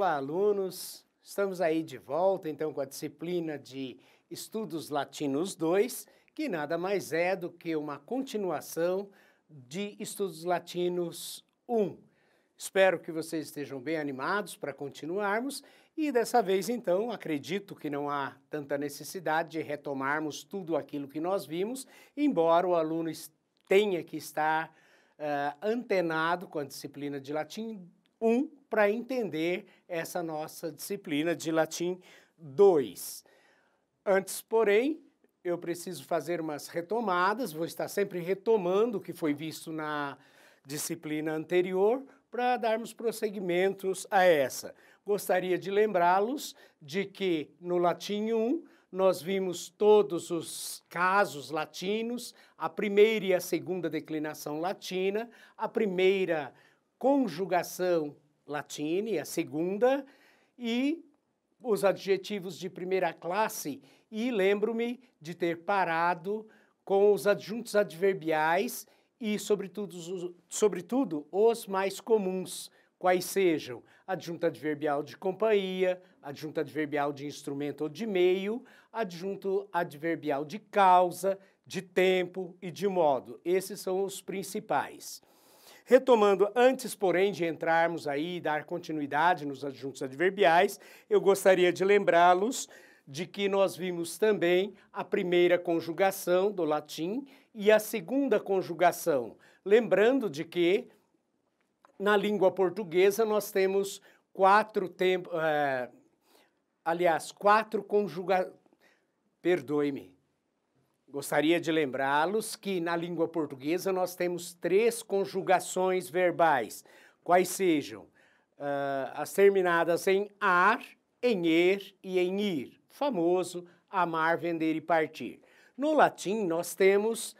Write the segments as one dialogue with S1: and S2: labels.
S1: Olá, alunos! Estamos aí de volta, então, com a disciplina de Estudos Latinos 2, que nada mais é do que uma continuação de Estudos Latinos 1. Espero que vocês estejam bem animados para continuarmos e dessa vez, então, acredito que não há tanta necessidade de retomarmos tudo aquilo que nós vimos, embora o aluno tenha que estar uh, antenado com a disciplina de latim 1 para entender essa nossa disciplina de latim 2. Antes, porém, eu preciso fazer umas retomadas, vou estar sempre retomando o que foi visto na disciplina anterior para darmos prosseguimentos a essa. Gostaria de lembrá-los de que no latim 1 nós vimos todos os casos latinos, a primeira e a segunda declinação latina, a primeira conjugação latine, a segunda, e os adjetivos de primeira classe, e lembro-me de ter parado com os adjuntos adverbiais e, sobretudo, sobretudo, os mais comuns, quais sejam adjunto adverbial de companhia, adjunto adverbial de instrumento ou de meio, adjunto adverbial de causa, de tempo e de modo. Esses são os principais. Retomando, antes, porém, de entrarmos aí e dar continuidade nos adjuntos adverbiais, eu gostaria de lembrá-los de que nós vimos também a primeira conjugação do latim e a segunda conjugação. Lembrando de que na língua portuguesa nós temos quatro tempos. É, eh, aliás, quatro conjugações. Perdoe-me. Gostaria de lembrá-los que na língua portuguesa nós temos três conjugações verbais, quais sejam uh, as terminadas em ar, em er e em ir, famoso amar, vender e partir. No latim nós temos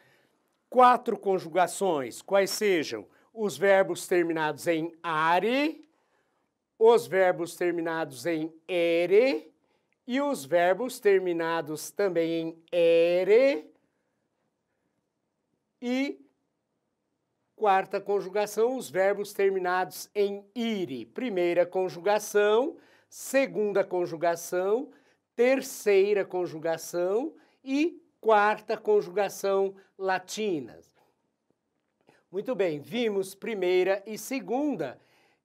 S1: quatro conjugações, quais sejam os verbos terminados em are, os verbos terminados em ere e os verbos terminados também em ere e quarta conjugação, os verbos terminados em ire. Primeira conjugação, segunda conjugação, terceira conjugação e quarta conjugação latinas. Muito bem, vimos primeira e segunda.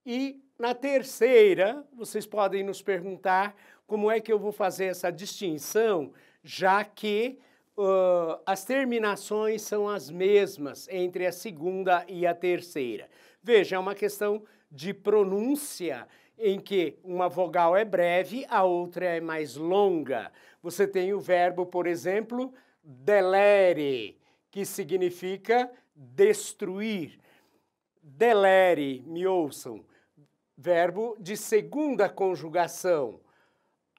S1: E na terceira, vocês podem nos perguntar como é que eu vou fazer essa distinção, já que uh, as terminações são as mesmas entre a segunda e a terceira? Veja, é uma questão de pronúncia em que uma vogal é breve, a outra é mais longa. Você tem o verbo, por exemplo, delere, que significa destruir. Delere, me ouçam, verbo de segunda conjugação.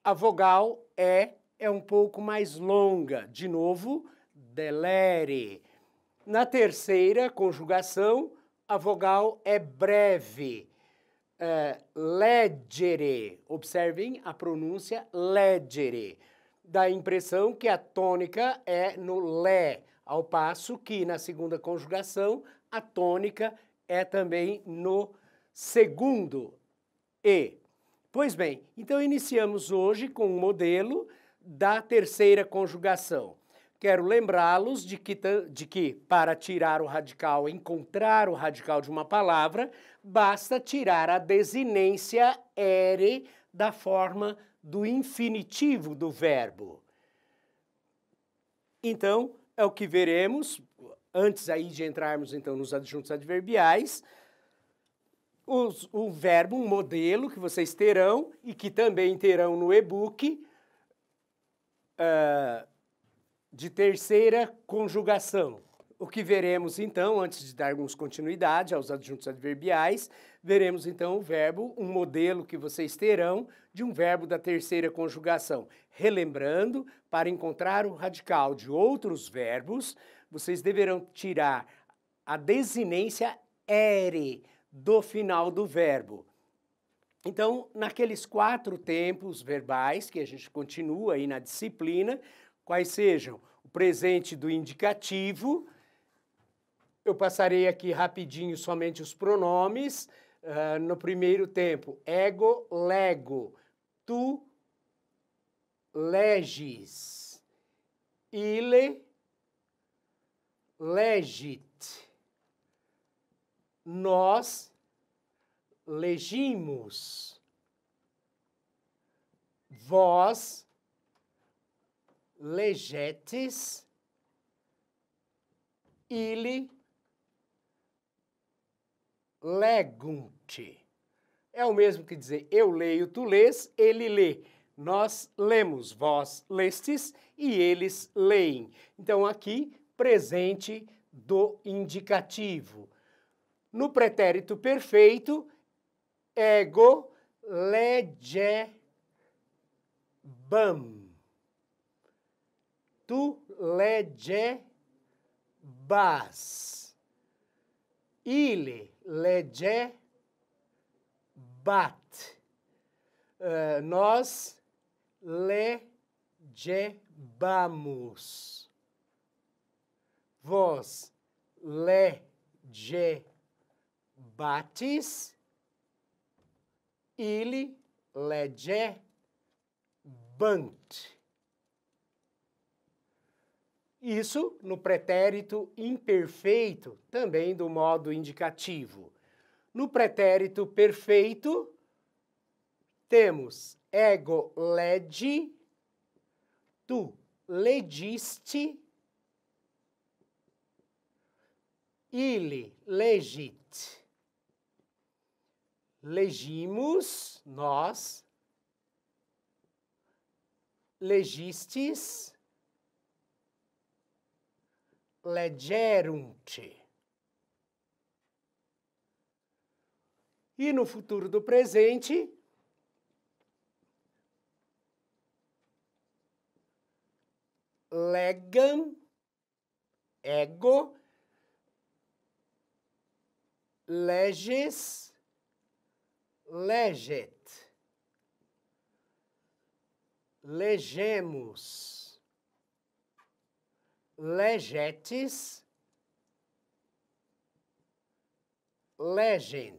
S1: A vogal é é um pouco mais longa. De novo, delere. Na terceira conjugação, a vogal é breve. É, leggere. Observem a pronúncia leggere. Dá a impressão que a tônica é no lé, ao passo que na segunda conjugação a tônica é também no segundo e. Pois bem, então iniciamos hoje com o um modelo da terceira conjugação. Quero lembrá-los de que, de que, para tirar o radical, encontrar o radical de uma palavra, basta tirar a desinência ere da forma do infinitivo do verbo. Então, é o que veremos antes aí de entrarmos então nos adjuntos adverbiais os, o verbo, um modelo que vocês terão e que também terão no e-book uh, de terceira conjugação. O que veremos então, antes de darmos continuidade aos adjuntos adverbiais, veremos então o verbo, um modelo que vocês terão de um verbo da terceira conjugação. Relembrando, para encontrar o radical de outros verbos, vocês deverão tirar a desinência ere do final do verbo. Então, naqueles quatro tempos verbais que a gente continua aí na disciplina, quais sejam o presente do indicativo, eu passarei aqui rapidinho somente os pronomes. Uh, no primeiro tempo, ego, lego, tu, legis, ile, legit, nós legimos. Vós legetes, ele legunte. É o mesmo que dizer eu leio, tu lês, ele lê. Nós lemos, vós lestes e eles leem. Então aqui presente do indicativo no pretérito perfeito, ego legebam. Tu legebas. Ele legebat. Uh, eh, nós legebamos. Vós legebamos batis, ili legge bant. Isso no pretérito imperfeito, também do modo indicativo. No pretérito perfeito, temos ego legi, tu legiste, ili legit legimos, nós, legistes, legerunt. E no futuro do presente, legam, ego, leges, leget. Legemos. Legetes. Legend.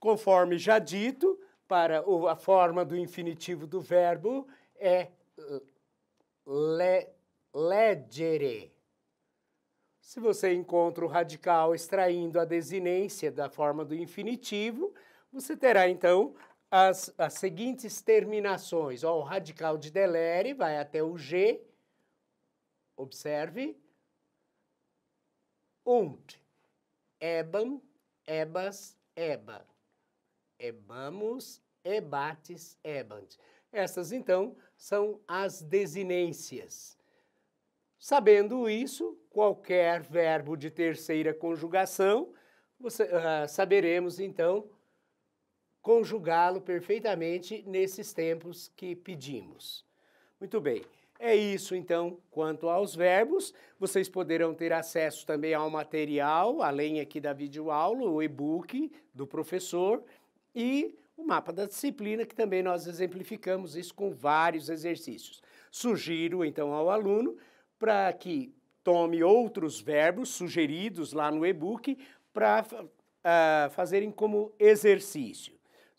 S1: Conforme já dito, para a forma do infinitivo do verbo é le, legere se você encontra o radical extraindo a desinência da forma do infinitivo, você terá então as, as seguintes terminações. Ó, o radical de Delere vai até o G, observe, und, ebam, ebas, eba, ebamos, ebates, ebant. Essas, então, são as desinências. Sabendo isso, qualquer verbo de terceira conjugação, você, uh, saberemos então conjugá-lo perfeitamente nesses tempos que pedimos. Muito bem. É isso então quanto aos verbos. Vocês poderão ter acesso também ao material, além aqui da videoaula, o e-book do professor e o mapa da disciplina, que também nós exemplificamos isso com vários exercícios. Sugiro então ao aluno para que tome outros verbos sugeridos lá no e-book para uh, ah, fazerem como exercício.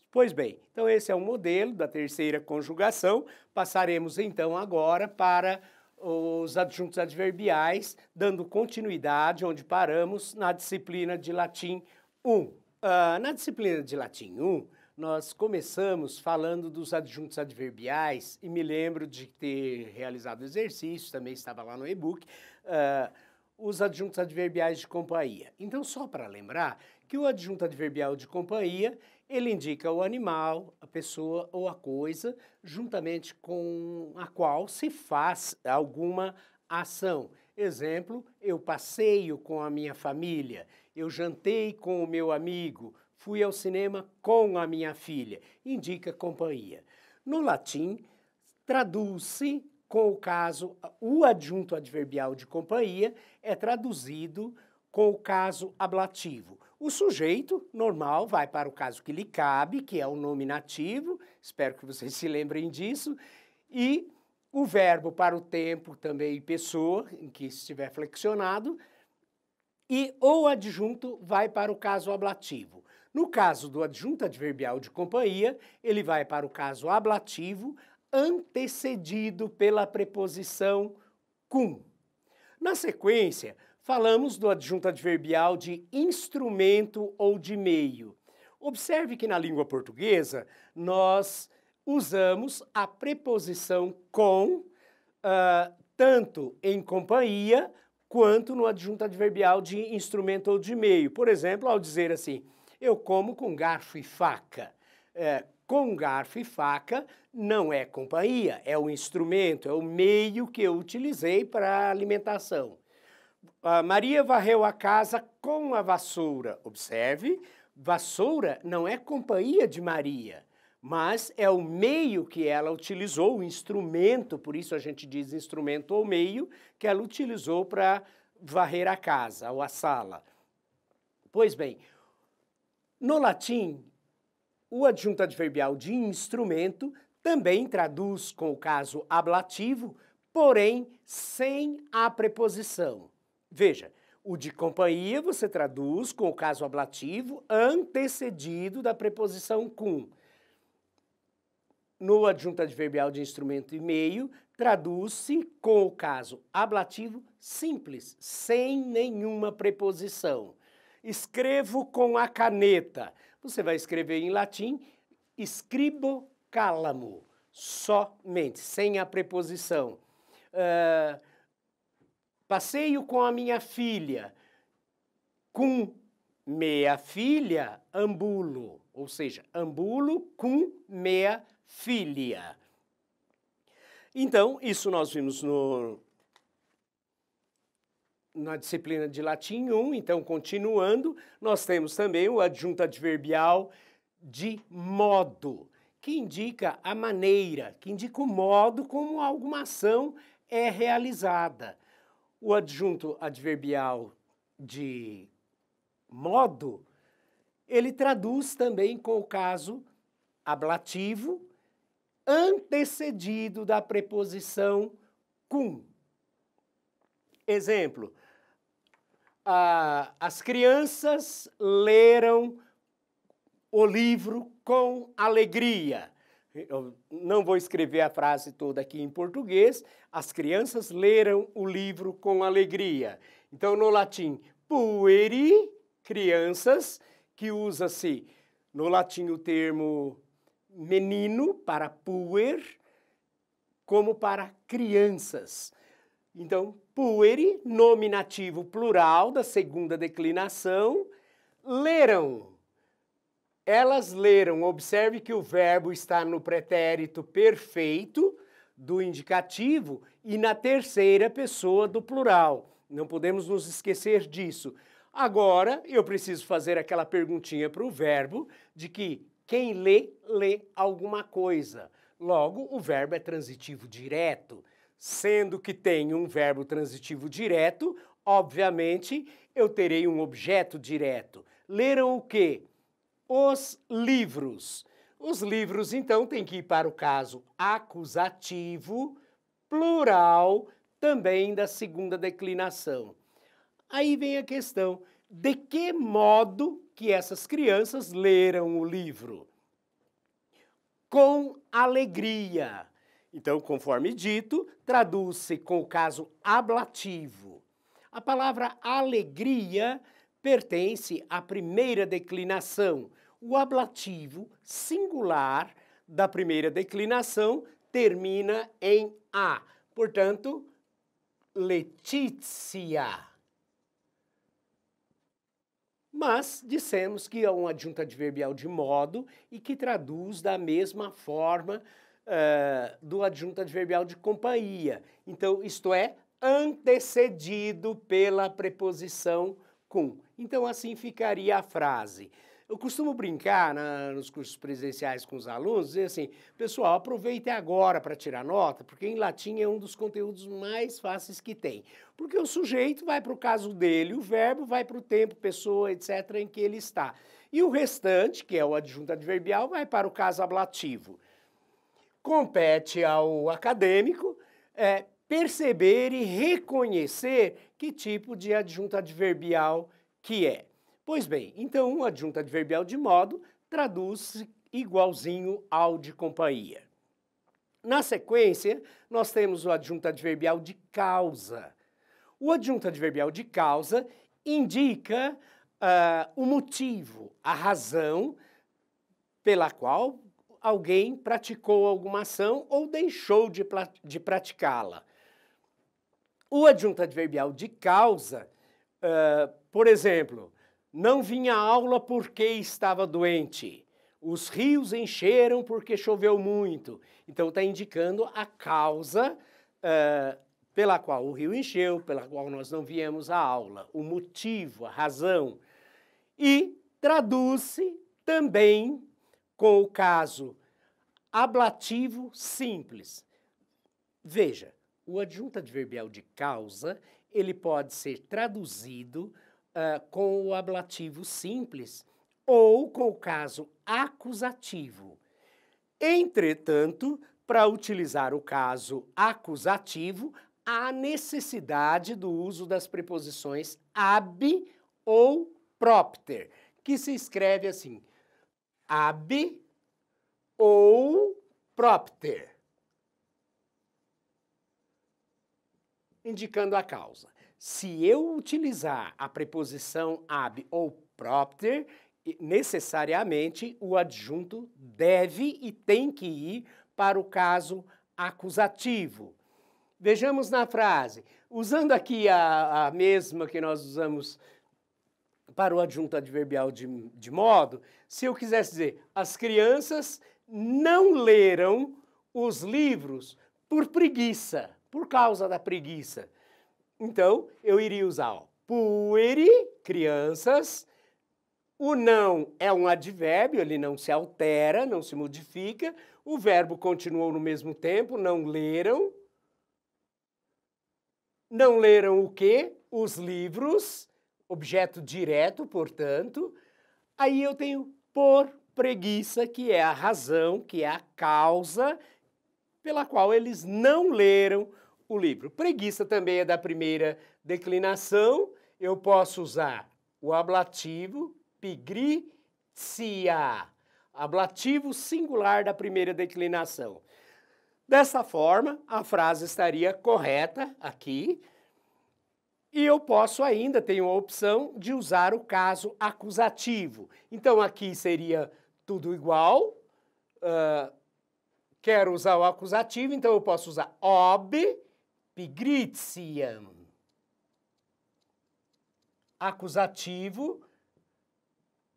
S1: Pois bem, então esse é o um modelo da terceira conjugação. Passaremos então agora para os adjuntos adverbiais, dando continuidade onde paramos na disciplina de latim 1. Uh, ah, na disciplina de latim 1, nós começamos falando dos adjuntos adverbiais e me lembro de ter realizado exercício, também estava lá no e-book, uh, os adjuntos adverbiais de companhia. Então, só para lembrar que o adjunto adverbial de companhia, ele indica o animal, a pessoa ou a coisa, juntamente com a qual se faz alguma ação. Exemplo, eu passeio com a minha família, eu jantei com o meu amigo, Fui ao cinema com a minha filha, indica companhia. No latim, traduz-se com o caso, o adjunto adverbial de companhia é traduzido com o caso ablativo. O sujeito normal vai para o caso que lhe cabe, que é o nominativo, espero que vocês se lembrem disso, e o verbo para o tempo também pessoa, em que estiver flexionado, e o adjunto vai para o caso ablativo. No caso do adjunto adverbial de companhia, ele vai para o caso ablativo antecedido pela preposição cum. Na sequência, falamos do adjunto adverbial de instrumento ou de meio. Observe que na língua portuguesa nós usamos a preposição com uh, tanto em companhia quanto no adjunto adverbial de instrumento ou de meio. Por exemplo, ao dizer assim, eu como com garfo e faca. É, com garfo e faca não é companhia, é o instrumento, é o meio que eu utilizei para alimentação. A Maria varreu a casa com a vassoura. Observe, vassoura não é companhia de Maria, mas é o meio que ela utilizou, o instrumento, por isso a gente diz instrumento ou meio, que ela utilizou para varrer a casa ou a sala. Pois bem, no latim, o adjunto adverbial de instrumento também traduz com o caso ablativo, porém sem a preposição. Veja, o de companhia você traduz com o caso ablativo antecedido da preposição cum. No adjunto adverbial de instrumento e meio, traduz-se com o caso ablativo simples, sem nenhuma preposição escrevo com a caneta. Você vai escrever em latim, escribo cálamo, somente, sem a preposição. Uh, passeio com a minha filha, cum mea filha, ambulo, ou seja, ambulo cum mea filha. Então, isso nós vimos no, na disciplina de latim 1, então continuando, nós temos também o adjunto adverbial de modo, que indica a maneira, que indica o modo como alguma ação é realizada. O adjunto adverbial de modo, ele traduz também com o caso ablativo antecedido da preposição cum. Exemplo, ah, as crianças leram o livro com alegria. Eu não vou escrever a frase toda aqui em português. As crianças leram o livro com alegria. Então, no latim, pueri, crianças, que usa-se no latim o termo menino para puer, como para crianças. Então, pueri, nominativo plural da segunda declinação, leram. Elas leram. Observe que o verbo está no pretérito perfeito do indicativo e na terceira pessoa do plural. Não podemos nos esquecer disso. Agora, eu preciso fazer aquela perguntinha para o verbo de que quem lê, lê alguma coisa. Logo, o verbo é transitivo direto. Sendo que tem um verbo transitivo direto, obviamente eu terei um objeto direto. Leram o quê? Os livros. Os livros, então, têm que ir para o caso acusativo, plural, também da segunda declinação. Aí vem a questão: de que modo que essas crianças leram o livro? Com alegria. Então, conforme dito, traduz-se com o caso ablativo. A palavra alegria pertence à primeira declinação, o ablativo singular da primeira declinação termina em A. Portanto, Letícia. Mas dissemos que é um adjunto adverbial de modo e que traduz da mesma forma eh, do adjunto adverbial de companhia. Então, isto é antecedido pela preposição com. Então, assim ficaria a frase. Eu costumo brincar na, nos cursos presenciais com os alunos, dizer assim, pessoal, aproveite agora para tirar nota, porque em latim é um dos conteúdos mais fáceis que tem. Porque o sujeito vai para o caso dele, o verbo vai para o tempo, pessoa, etc., em que ele está. E o restante, que é o adjunto adverbial, vai para o caso ablativo compete ao acadêmico é, perceber e reconhecer que tipo de adjunto adverbial que é. Pois bem, então um adjunto adverbial de modo traduz igualzinho ao de companhia. Na sequência, nós temos o adjunto adverbial de causa. O adjunto adverbial de causa indica uh, o motivo, a razão pela qual alguém praticou alguma ação ou deixou de, de praticá-la. O adjunto adverbial de causa, uh, por exemplo, não vinha a aula porque estava doente. Os rios encheram porque choveu muito. Então está indicando a causa uh, pela qual o rio encheu, pela qual nós não viemos à aula, o motivo, a razão. E traduz-se também com o caso ablativo simples. Veja, o adjunto adverbial de causa, ele pode ser traduzido uh, com o ablativo simples ou com o caso acusativo. Entretanto, para utilizar o caso acusativo, há necessidade do uso das preposições ab ou propter, que se escreve assim: ab ou propter, indicando a causa. Se eu utilizar a preposição ab ou propter, necessariamente o adjunto deve e tem que ir para o caso acusativo. Vejamos na frase, usando aqui a, a mesma que nós usamos para o adjunto adverbial de, de modo, se eu quisesse dizer as crianças não leram os livros por preguiça, por causa da preguiça. Então, eu iria usar pueri, crianças. O não é um advérbio, ele não se altera, não se modifica. O verbo continuou no mesmo tempo, não leram. Não leram o quê? Os livros objeto direto, portanto. Aí eu tenho por preguiça, que é a razão, que é a causa pela qual eles não leram o livro. Preguiça também é da primeira declinação. Eu posso usar o ablativo pigritia, ablativo singular da primeira declinação. Dessa forma, a frase estaria correta aqui, e eu posso ainda, tenho a opção de usar o caso acusativo. Então aqui seria tudo igual. Uh, quero usar o acusativo, então eu posso usar ob pigritiam. Acusativo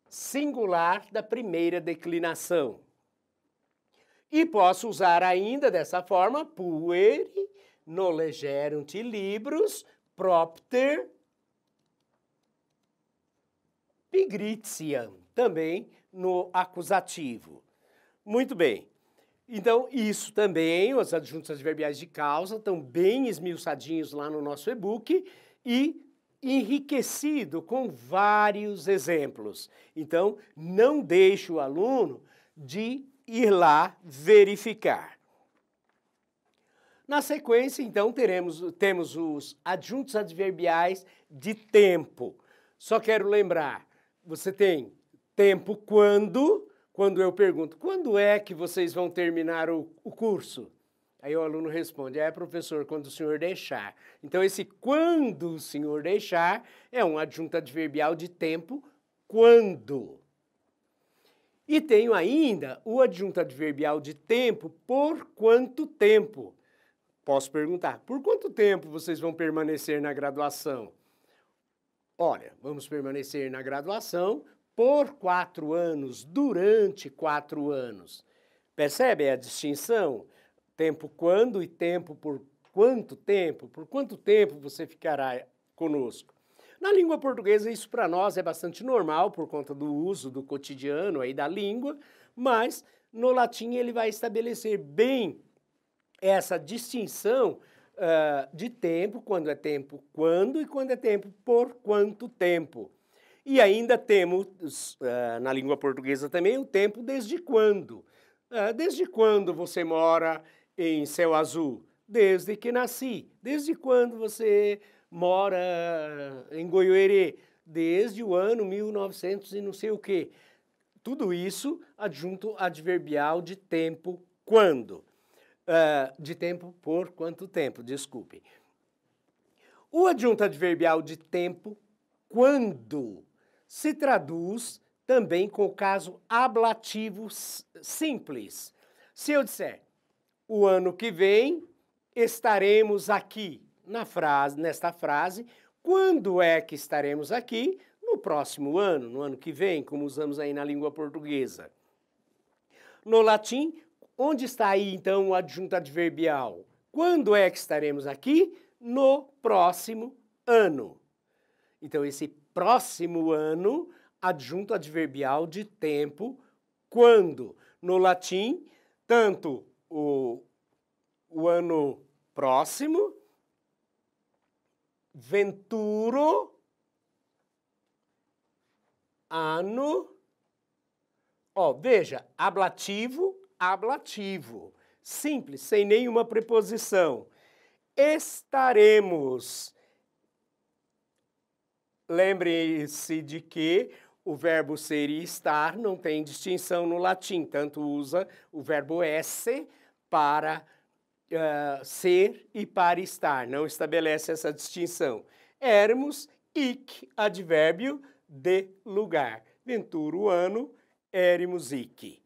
S1: singular da primeira declinação. E posso usar ainda dessa forma, pueri nolegerunt libros propter pigritiam, também no acusativo. Muito bem. Então, isso também, os adjuntos adverbiais de causa estão bem esmiuçadinhos lá no nosso e-book e enriquecido com vários exemplos. Então, não deixe o aluno de ir lá verificar. Na sequência, então, teremos, temos os adjuntos adverbiais de tempo. Só quero lembrar, você tem tempo quando, quando eu pergunto, quando é que vocês vão terminar o, o curso? Aí o aluno responde: É, professor, quando o senhor deixar. Então, esse quando o senhor deixar é um adjunto adverbial de tempo, quando. E tenho ainda o adjunto adverbial de tempo, por quanto tempo. Posso perguntar, por quanto tempo vocês vão permanecer na graduação? Olha, vamos permanecer na graduação por quatro anos, durante quatro anos. Percebe a distinção? Tempo quando e tempo por quanto tempo? Por quanto tempo você ficará conosco? Na língua portuguesa, isso para nós é bastante normal por conta do uso do cotidiano aí da língua, mas no latim ele vai estabelecer bem essa distinção uh, de tempo, quando é tempo quando e quando é tempo por quanto tempo. E ainda temos, uh, na língua portuguesa também, o tempo desde quando. Uh, desde quando você mora em céu azul? Desde que nasci. Desde quando você mora em Goiôerê? Desde o ano 1900 e não sei o quê. Tudo isso adjunto adverbial de tempo quando uh, de tempo por quanto tempo, desculpe O adjunto adverbial de tempo, quando, se traduz também com o caso ablativo simples. Se eu disser, o ano que vem estaremos aqui, na frase, nesta frase, quando é que estaremos aqui? No próximo ano, no ano que vem, como usamos aí na língua portuguesa. No latim, Onde está aí então o adjunto adverbial? Quando é que estaremos aqui? No próximo ano. Então, esse próximo ano, adjunto adverbial de tempo, quando? No latim, tanto o, o ano próximo, venturo, ano. Ó, veja, ablativo, ablativo, simples, sem nenhuma preposição. Estaremos. Lembre-se de que o verbo ser e estar não tem distinção no latim, tanto usa o verbo esse para uh, ser e para estar, não estabelece essa distinção. Ermos, ic, advérbio de lugar. Venturo, ano, eremos, ic.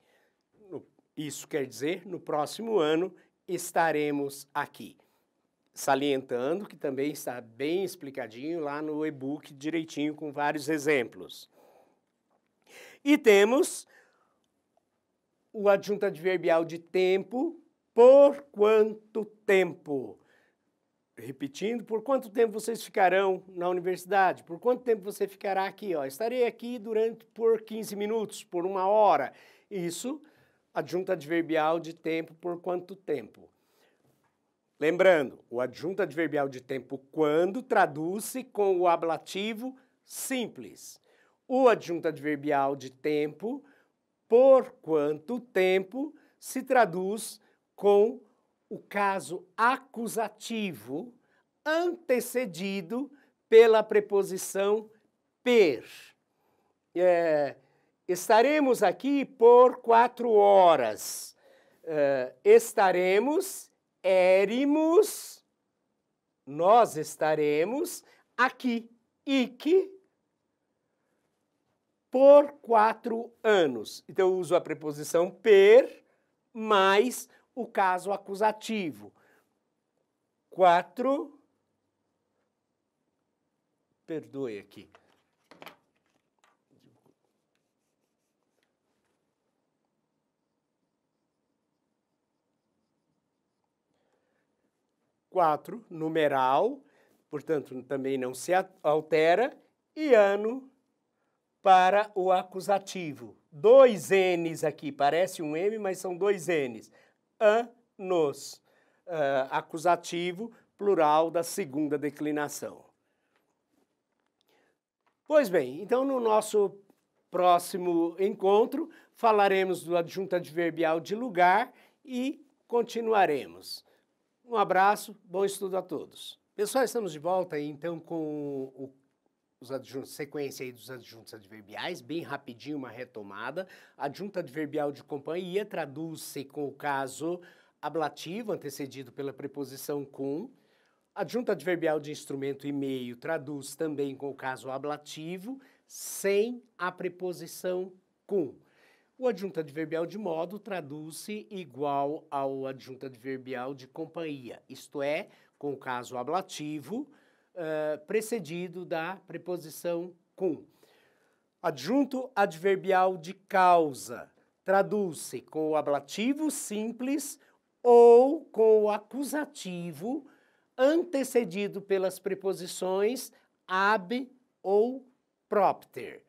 S1: Isso quer dizer, no próximo ano estaremos aqui. Salientando que também está bem explicadinho lá no e-book direitinho com vários exemplos. E temos o adjunto adverbial de tempo, por quanto tempo? Repetindo, por quanto tempo vocês ficarão na universidade? Por quanto tempo você ficará aqui? Ó, estarei aqui durante por 15 minutos, por uma hora. Isso adjunto adverbial de tempo por quanto tempo. Lembrando, o adjunto adverbial de tempo quando traduz-se com o ablativo simples. O adjunto adverbial de tempo por quanto tempo se traduz com o caso acusativo antecedido pela preposição per. É, Estaremos aqui por quatro horas. Uh, estaremos, éremos, nós estaremos aqui, e que por quatro anos. Então eu uso a preposição per mais o caso acusativo. Quatro, perdoe aqui, 4, numeral, portanto também não se altera, e ano para o acusativo. Dois N's aqui, parece um M, mas são dois N's. Anos, uh, acusativo, plural da segunda declinação. Pois bem, então no nosso próximo encontro falaremos do adjunto adverbial de lugar e continuaremos. Um abraço, bom estudo a todos. Pessoal, estamos de volta então com o os adjuntos, sequência aí dos adjuntos adverbiais, bem rapidinho uma retomada. Adjunto adverbial de companhia traduz-se com o caso ablativo, antecedido pela preposição com. Adjunto adverbial de instrumento e meio traduz também com o caso ablativo, sem a preposição com. O adjunto adverbial de modo traduz-se igual ao adjunto adverbial de companhia, isto é, com o caso ablativo, uh, precedido da preposição com. Adjunto adverbial de causa traduz-se com o ablativo simples ou com o acusativo antecedido pelas preposições ab ou propter.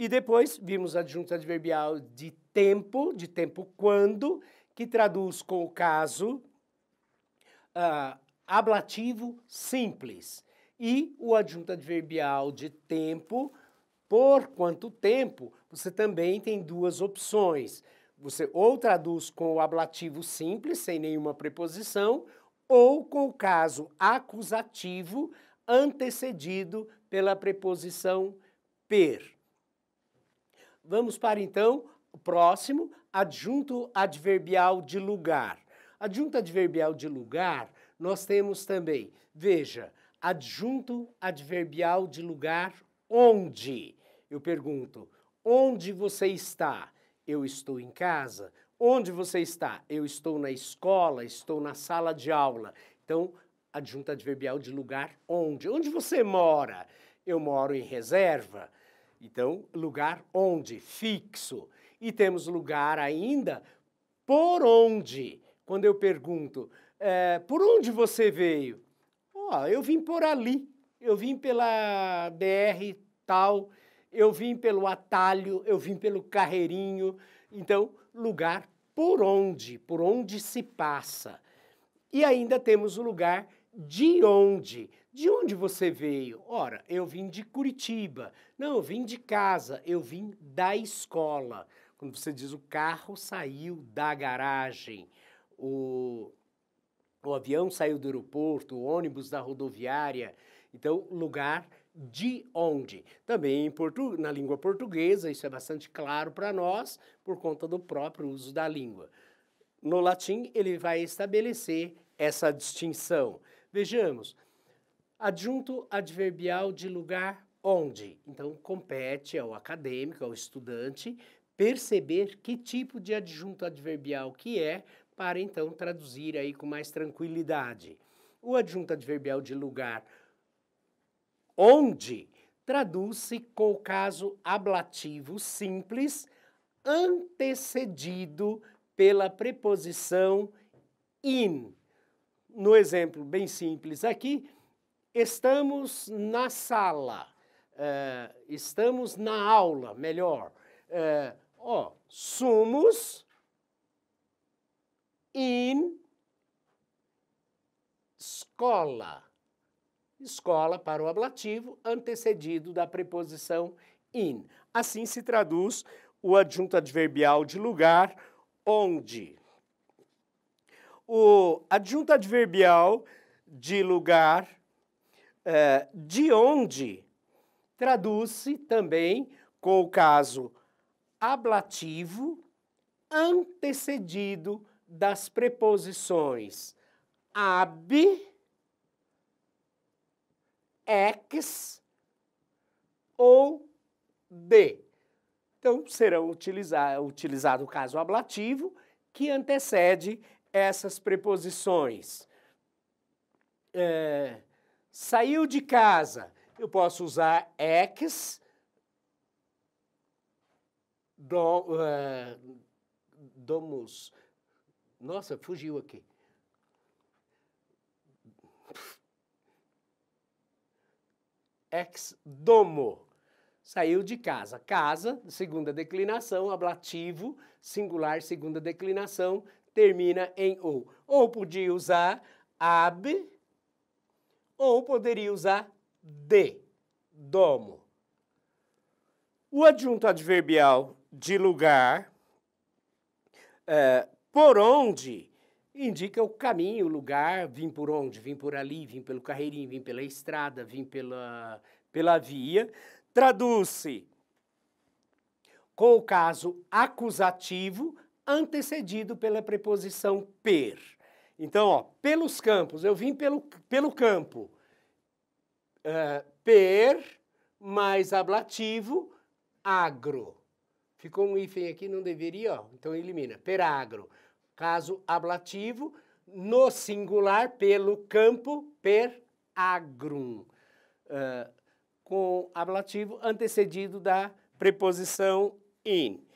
S1: E depois vimos adjunto adverbial de tempo, de tempo quando, que traduz com o caso uh, ablativo simples. E o adjunto adverbial de tempo, por quanto tempo, você também tem duas opções. Você ou traduz com o ablativo simples, sem nenhuma preposição, ou com o caso acusativo antecedido pela preposição per. Vamos para então o próximo, adjunto adverbial de lugar. Adjunto adverbial de lugar, nós temos também, veja, adjunto adverbial de lugar onde? Eu pergunto, onde você está? Eu estou em casa. Onde você está? Eu estou na escola, estou na sala de aula. Então, adjunto adverbial de lugar onde? Onde você mora? Eu moro em reserva então, lugar onde, fixo. E temos lugar ainda por onde. Quando eu pergunto, é, por onde você veio? Oh, eu vim por ali, eu vim pela BR tal, eu vim pelo atalho, eu vim pelo carreirinho. Então, lugar por onde, por onde se passa. E ainda temos o lugar de onde. De onde você veio? Ora, eu vim de Curitiba. Não, eu vim de casa, eu vim da escola. Quando você diz o carro saiu da garagem, o, o avião saiu do aeroporto, o ônibus da rodoviária. Então, lugar de onde. Também em portu, na língua portuguesa, isso é bastante claro para nós, por conta do próprio uso da língua. No latim, ele vai estabelecer essa distinção. Vejamos. Adjunto adverbial de lugar onde. Então, compete ao acadêmico, ao estudante, perceber que tipo de adjunto adverbial que é, para então traduzir aí com mais tranquilidade. O adjunto adverbial de lugar onde traduz-se com o caso ablativo simples, antecedido pela preposição in. No exemplo bem simples aqui, Estamos na sala, uh, estamos na aula, melhor. Uh, ó, somos in escola. Escola para o ablativo, antecedido da preposição in. Assim se traduz o adjunto adverbial de lugar onde. O adjunto adverbial de lugar eh, de onde traduz-se também com o caso ablativo antecedido das preposições ab, ex ou de. Então, será utilizar, utilizado o caso ablativo que antecede essas preposições. É, Saiu de casa, eu posso usar ex do, uh, domus. Nossa, fugiu aqui. Ex domo. Saiu de casa. Casa, segunda declinação, ablativo, singular, segunda declinação, termina em ou. Ou podia usar ab ou poderia usar de, domo. O adjunto adverbial de lugar, é, por onde, indica o caminho, o lugar, vim por onde, vim por ali, vim pelo carreirinho, vim pela estrada, vim pela, pela via. Traduz-se com o caso acusativo antecedido pela preposição per. Então, ó, pelos campos, eu vim pelo, pelo campo. Uh, per mais ablativo, agro. Ficou um hífen aqui, não deveria, ó, então elimina. Per agro. Caso ablativo, no singular, pelo campo, per agrum. Uh, é, com ablativo antecedido da preposição in.